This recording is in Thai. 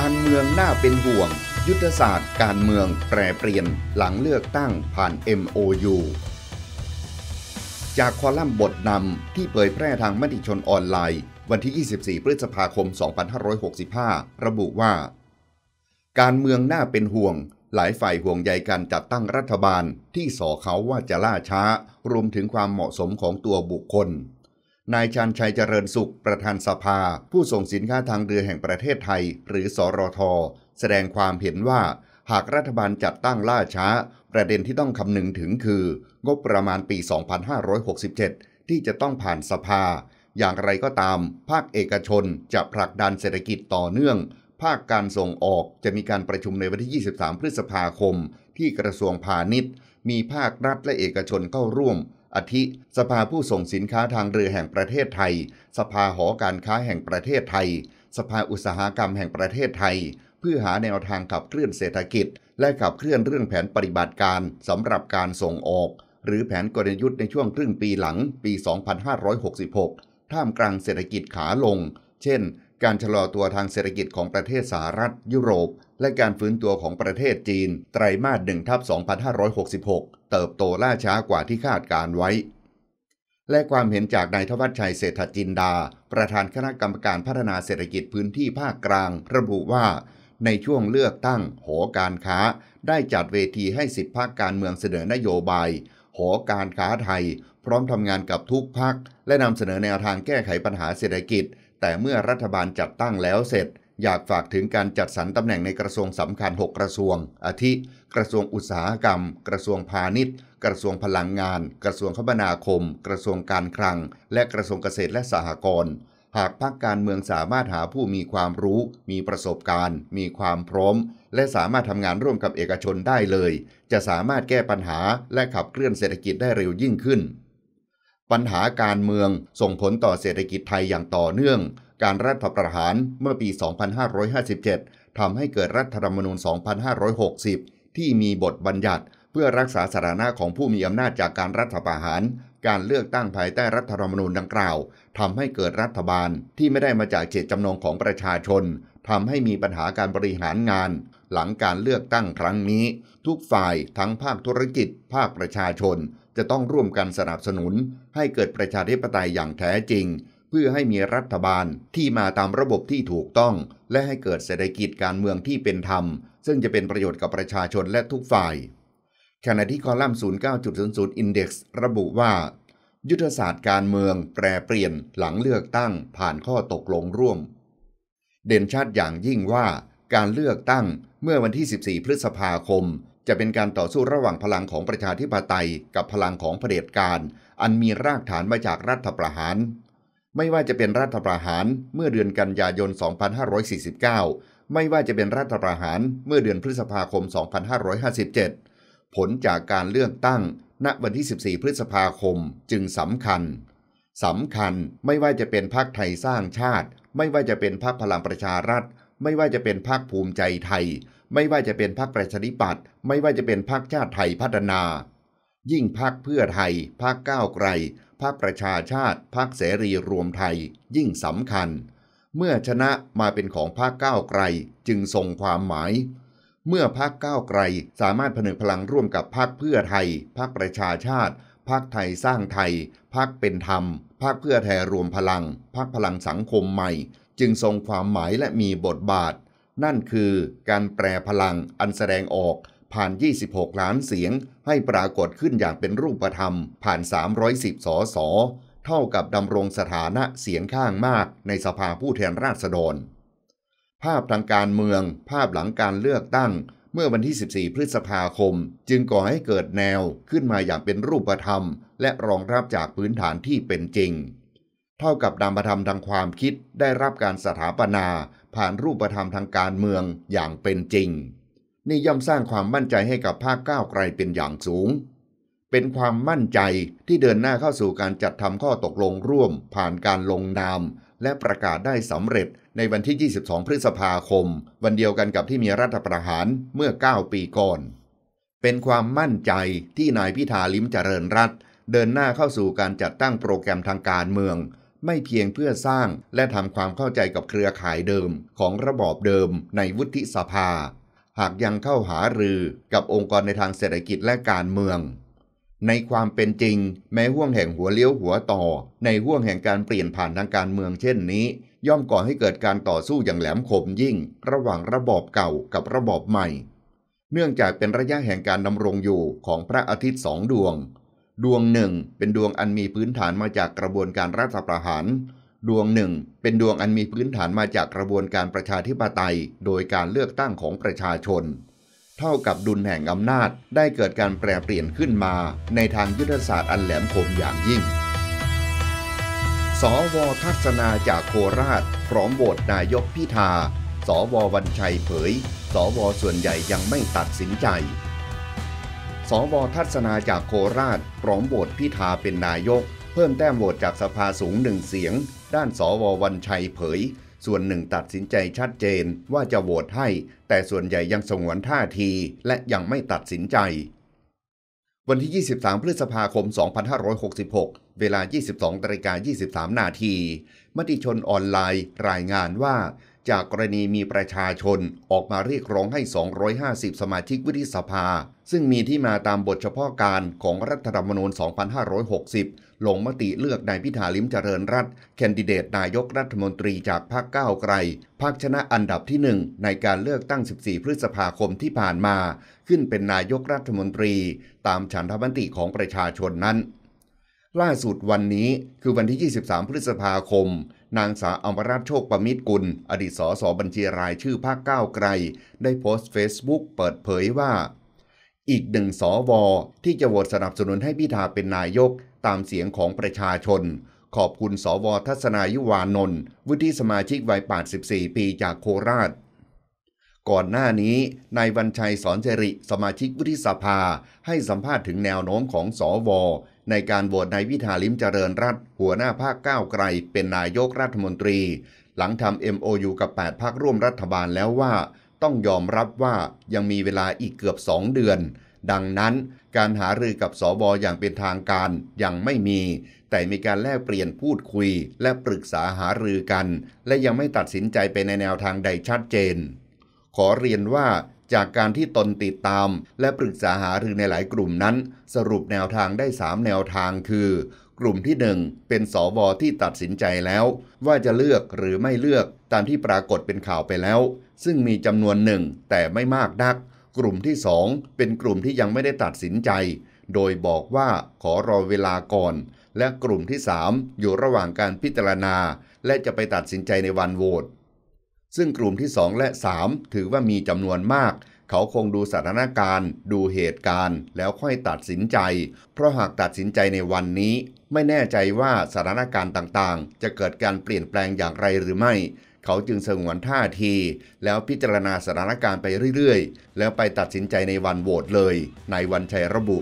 การเมืองน่าเป็นห่วง ยุทธศาสตร์การเมืองแปรเปลี่ยนหลังเลือกตั้งผ่าน MOU จากคอลัมน์บทนำที่เผยแพร่ทางมติชนออนไลน์ วันที่ 24 พฤษภาคม 2565 ระบุว่า การเมืองน่าเป็นห่วง หลายฝ่ายห่วงใยการจัดตั้งรัฐบาลที่สอเขาว่าจะล่าช้า รวมถึงความเหมาะสมของตัวบุคคลนายชันชัยเจริญสุขประธานสภา ผู้ส่งสินค้าทางเรือแห่งประเทศไทย หรือสอรทแสดงความเห็นว่าหากรัฐบาลจัดตั้งล่าช้า ประเด็นที่ต้องคำนึงถึงคือ งบประมาณปี 2567 ที่จะต้องผ่านสภา อย่างไรก็ตาม ภาคเอกชนจะผลักดันเศรษฐกิจต่อเนื่อง ภาคการส่งออกจะมีการประชุมในวันที่ 23 พฤษภาคม ที่กระทรวงพาณิชย์ มีภาครัฐและเอกชนเข้าร่วมอาทิสภาผู้ส่งสินค้าทางเรือแห่งประเทศไทย สภาหอการค้าแห่งประเทศไทย สภาอุตสาหกรรมแห่งประเทศไทย เพื่อหาแนวทางขับเคลื่อนเศรษฐกิจ และขับเคลื่อนเรื่องแผนปฏิบัติการสำหรับการส่งออก หรือแผนกลยุทธ์ในช่วงครึ่งปีหลังปี 2566 ท่ามกลางเศรษฐกิจขาลง เช่น การชะลอตัวทางเศรษฐกิจของประเทศสหรัฐ ยุโรป และการฟื้นตัวของประเทศจีนไตรมาส1ทับ2566เติบโตล่าช้ากว่าที่คาดการไว้ และความเห็นจากนายทวัชชัยเศรษฐจินดา ประธานคณะกรรมการพัฒนาเศรษฐกิจพื้นที่ภาคกลาง ระบุว่า ในช่วงเลือกตั้งหอการค้า ได้จัดเวทีให้สิบภาคการเมืองเสนอนโยบายหอการค้าไทย พร้อมทำงานกับทุกพัก และนำเสนอแนวทางแก้ไขปัญหาเศรษฐกิจ แต่เมื่อรัฐบาลจัดตั้งแล้วเสร็จ อยากฝากถึงการจัดสรรตำแหน่งในกระทรวงสำคัญ 6 กระทรวงอาทิกระทรวงอุตสาหกรรม กระทรวงพาณิชย์ กระทรวงพลังงาน กระทรวงคมนาคม กระทรวงการคลัง และกระทรวงเกษตรและสหกรณ์ หากพรรคการเมืองสามารถหาผู้มีความรู้ มีประสบการณ์ มีความพร้อม และสามารถทำงานร่วมกับเอกชนได้เลย จะสามารถแก้ปัญหา และขับเคลื่อนเศรษฐกิจได้เร็วยิ่งขึ้น ปัญหาการเมืองส่งผลต่อเศรษฐกิจไทยอย่างต่อเนื่อง การรัฐประหารเมื่อปี 2557ทำให้เกิดรัฐธรรมนูญ 2560ที่มีบทบัญญัติเพื่อรักษาสถานะของผู้มีอำนาจจากการรัฐประหาร การเลือกตั้งภายใต้รัฐธรรมนูญดังกล่าวทำให้เกิดรัฐบาลที่ไม่ได้มาจากเจตจำนงของประชาชนทำให้มีปัญหาการบริหารงาน หลังการเลือกตั้งครั้งนี้ ทุกฝ่ายทั้งภาคธุรกิจภาคประชาชนจะต้องร่วมกันสนับสนุน ให้เกิดประชาธิปไตยอย่างแท้จริง เพื่อให้มีรัฐบาลที่มาตามระบบที่ถูกต้อง และให้เกิดเศรษฐกิจการเมืองที่เป็นธรรมซึ่งจะเป็นประโยชน์กับประชาชนและทุกฝ่ายขณะที่คอลัมน์ 09.00 Index ระบุว่า ยุทธศาสตร์การเมืองแปรเปลี่ยนหลังเลือกตั้งผ่านข้อตกลงร่วม เด่นชัดอย่างยิ่งว่า การเลือกตั้งเมื่อวันที่ 14 พฤษภาคม จะเป็นการต่อสู้ระหว่างพลังของประชาธิปไตย กับพลังของเผด็จการอันมีรากฐานมาจากรัฐประหาร ไม่ว่าจะเป็นรัฐประหารเมื่อเดือนกันยายน 2549ไม่ว่าจะเป็น รัฐประหารเมื่อเดือนพฤษภาคม 2557 ผลจากการเลือกตั้ง ณ วันที่ 14 พฤษภาคม จึงสำคัญสำคัญไม่ว่าจะเป็นพรรคไทยสร้างชาติ ไม่ว่าจะเป็นพรรคพลังประชารัฐ ไม่ว่าจะเป็นพรรคภูมิใจไทย ไม่ว่าจะเป็นพรรคประชาธิปัตย์ไม่ว่าจะเป็นพรรคชาติไทยพัฒนา ยิ่งพรรคเพื่อไทยพรรคก้าวไกลพรรคประชาชาติพรรคเสรีรวมไทย ยิ่งสำคัญเมื่อชนะมาเป็นของภาคก้าวไกลจึงทรงความหมาย เมื่อภาคก้าวไกลสามารถผนึกพลังร่วมกับภาคเพื่อไทยภาคประชาชาติ ภาคไทยสร้างไทยภาคเป็นธรรมภาคเพื่อแทยรวมพลังภาคพลังสังคมใหม่ จึงทรงความหมายและมีบทบาท นั่นคือการแปรพลังอันแสดงออกผ่าน 26 ล้านเสียง ให้ปรากฏขึ้นอย่างเป็นรูปธรรม ผ่าน310สอสเท่ากับดำรงสถานะเสียงข้างมากในสภาผู้แทนราษฎร ภาพทางการเมืองภาพหลังการเลือกตั้ง เมื่อวันที่ 14 พฤษภาคมจึงก่อให้เกิดแนวขึ้นมาอย่างเป็นรูปธรรมและรองรับจากพื้นฐานที่เป็นจริง เท่ากับนามธรรมทางความคิดได้รับการสถาปนาผ่านรูปธรรมทางการเมืองอย่างเป็นจริงนี่ย่อมสร้างความมั่นใจให้กับภาคก้าวไกลเป็นอย่างสูงเป็นความมั่นใจที่เดินหน้าเข้าสู่การจัดทำข้อตกลงร่วม ผ่านการลงนาม และประกาศได้สำเร็จในวันที่ 22 พฤษภาคม วันเดียวกันกับที่มีรัฐประหารเมื่อ 9 ปีก่อน เป็นความมั่นใจที่นายพิธาลิ้มเจริญรัตเดินหน้าเข้าสู่การจัดตั้งโปรแกรมทางการเมือง ไม่เพียงเพื่อสร้างและทำความเข้าใจกับเครือข่ายเดิมของระบอบเดิม ในวุฒิสภา หากยังเข้าหารือกับองค์กรในทางเศรษฐกิจและการเมืองในความเป็นจริง แม้ห่วงแห่งหัวเลี้ยวหัวต่อ ในห่วงแห่งการเปลี่ยนผ่านทางการเมืองเช่นนี้ ย่อมก่อให้เกิดการต่อสู้อย่างแหลมคมยิ่ง ระหว่างระบอบเก่ากับระบอบใหม่ เนื่องจากเป็นระยะแห่งการดำรงอยู่ของพระอาทิตย์สองดวง ดวงหนึ่งเป็นดวงอันมีพื้นฐานมาจากกระบวนการรัฐประหาร ดวงหนึ่งเป็นดวงอันมีพื้นฐานมาจากกระบวนการประชาธิปไตยโดยการเลือกตั้งของประชาชนเท่ากับดุลแห่งอำนาจได้เกิดการแปรเปลี่ยนขึ้นมาในทางยุทธศาสตร์อันแหลมคมอย่างยิ่ง สวทัศนาจากโคราช พร้อมโหวตนายกพิธา สววันชัยเผย สวส่วนใหญ่ยังไม่ตัดสินใจ สวทัศนาจากโคราชพร้อมโหวตพิธาเป็นนายก เพิ่มแต้มโหวตจากสภาสูงหนึ่งเสียง ด้านสววันชัยเผยส่วนหนึ่งตัดสินใจชัดเจนว่าจะโหวตให้ แต่ส่วนใหญ่ยังสงวนท่าทีและยังไม่ตัดสินใจ วันที่ 23 พฤษภาคม 2566 เวลา 22นาฬิกา23 นาทีมติชนออนไลน์ รายงานว่าจากกรณีมีประชาชนออกมาเรียกร้องให้ 250 สมาชิกวุฒิสภา ซึ่งมีที่มาตามบทเฉพาะการของรัฐธรรมนูญ 2560 ลงมติเลือกนายพิธาลิมเจริญรัตแคนดิเดตนายกรัฐมนตรีจากพรรคก้าวไกล พรรคชนะอันดับที่ 1 ในการเลือกตั้ง 14 พฤษภาคมที่ผ่านมา ขึ้นเป็นนายกรัฐมนตรี ตามฉันทญติของประชาชนนั้น ล่าสุดวันนี้คือวันที่ 23 พฤษภาคมนางสาวอมรัตโชคประมิตรกุล อดีตสสบัญชีรายชื่อภาคก้าวไกล ได้โพสต์เฟซบุ๊กเปิดเผยว่า อีกหนึ่งสวที่จะโหวตสนับสนุนให้พิธาเป็นนายกตามเสียงของประชาชน ขอบคุณสวทัศนายุวานนท์วุฒิสมาชิกวัย 84 ปีจากโคราช ก่อนหน้านี้นายวันชัยสอนเจริ สมาชิกวุฒิสภาให้สัมภาษณ์ถึงแนวโน้มของสอวอในการโหวตนายวิธาลิมเจริญรัฐ หัวหน้าภาคก้าวไกล เป็นนายกรัฐมนตรี หลังทำ MOU กับ8ภาคร่วมรัฐบาลแล้วว่า ต้องยอมรับว่ายังมีเวลาอีกเกือบ 2 เดือน ดังนั้น การหารือกับสอบออย่างเป็นทางการ ยังไม่มี แต่มีการแลกเปลี่ยนพูดคุย และปรึกษาหารือกัน และยังไม่ตัดสินใจไปในแนวทางใดชัดเจน ขอเรียนว่าจากการที่ตนติดตามและปรึกษาหารือในหลายกลุ่มนั้น สรุปแนวทางได้ 3 แนวทางคือ กลุ่มที่ 1 เป็นสวที่ตัดสินใจแล้ว ว่าจะเลือกหรือไม่เลือกตามที่ปรากฏเป็นข่าวไปแล้ว ซึ่งมีจำนวนหนึ่งแต่ไม่มากนัก กลุ่มที่ 2 เป็นกลุ่มที่ยังไม่ได้ตัดสินใจ โดยบอกว่าขอรอเวลาก่อน และกลุ่มที่ 3 อยู่ระหว่างการพิจารณา และจะไปตัดสินใจในวันโหวตซึ่งกลุ่มที่2และ3 ถือว่ามีจำนวนมาก เขาคงดูสถานการณ์ดูเหตุการณ์แล้วค่อยตัดสินใจเพราะหากตัดสินใจในวันนี้ไม่แน่ใจว่าสถานการณ์ต่างๆ จะเกิดการเปลี่ยนแปลงอย่างไรหรือไม่ เขาจึงสงวนท่าที แล้วพิจารณาสถานการณ์ไปเรื่อยๆ แล้วไปตัดสินใจในวันโหวตเลย ในวันชัยระบุ